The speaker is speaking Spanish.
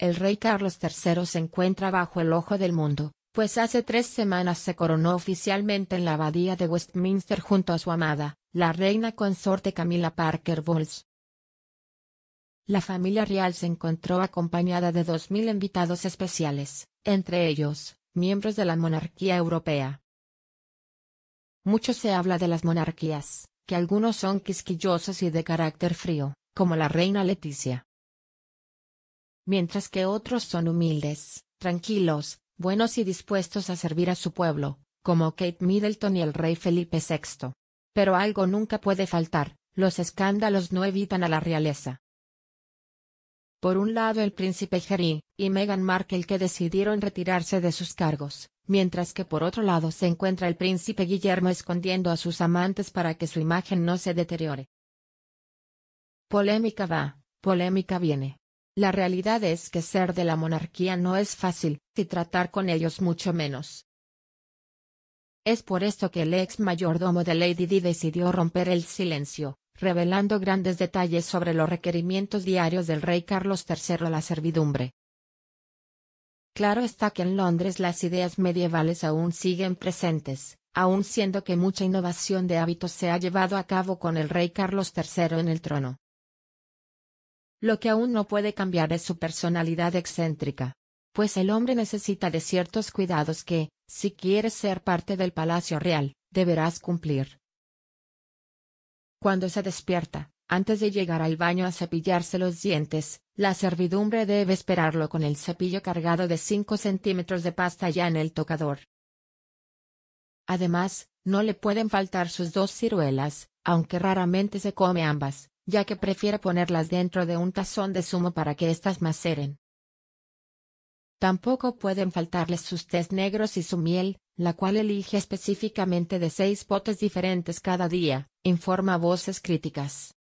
El rey Carlos III se encuentra bajo el ojo del mundo, pues hace tres semanas se coronó oficialmente en la abadía de Westminster junto a su amada, la reina consorte Camila Parker Bowles. La familia real se encontró acompañada de dos mil invitados especiales, entre ellos, miembros de la monarquía europea. Mucho se habla de las monarquías, que algunos son quisquillosos y de carácter frío, como la reina Leticia, mientras que otros son humildes, tranquilos, buenos y dispuestos a servir a su pueblo, como Kate Middleton y el rey Felipe VI. Pero algo nunca puede faltar, los escándalos no evitan a la realeza. Por un lado el príncipe Harry y Meghan Markle que decidieron retirarse de sus cargos, mientras que por otro lado se encuentra el príncipe Guillermo escondiendo a sus amantes para que su imagen no se deteriore. Polémica va, polémica viene. La realidad es que ser de la monarquía no es fácil, y tratar con ellos mucho menos. Es por esto que el ex mayordomo de Lady Di decidió romper el silencio, revelando grandes detalles sobre los requerimientos diarios del rey Carlos III a la servidumbre. Claro está que en Londres las ideas medievales aún siguen presentes, aun siendo que mucha innovación de hábitos se ha llevado a cabo con el rey Carlos III en el trono. Lo que aún no puede cambiar es su personalidad excéntrica. Pues el hombre necesita de ciertos cuidados que, si quieres ser parte del palacio real, deberás cumplir. Cuando se despierta, antes de llegar al baño a cepillarse los dientes, la servidumbre debe esperarlo con el cepillo cargado de 5 centímetros de pasta ya en el tocador. Además, no le pueden faltar sus dos ciruelas, aunque raramente se come ambas, ya que prefiere ponerlas dentro de un tazón de zumo para que éstas maceren. Tampoco pueden faltarles sus tés negros y su miel, la cual elige específicamente de seis potes diferentes cada día, informa voces críticas.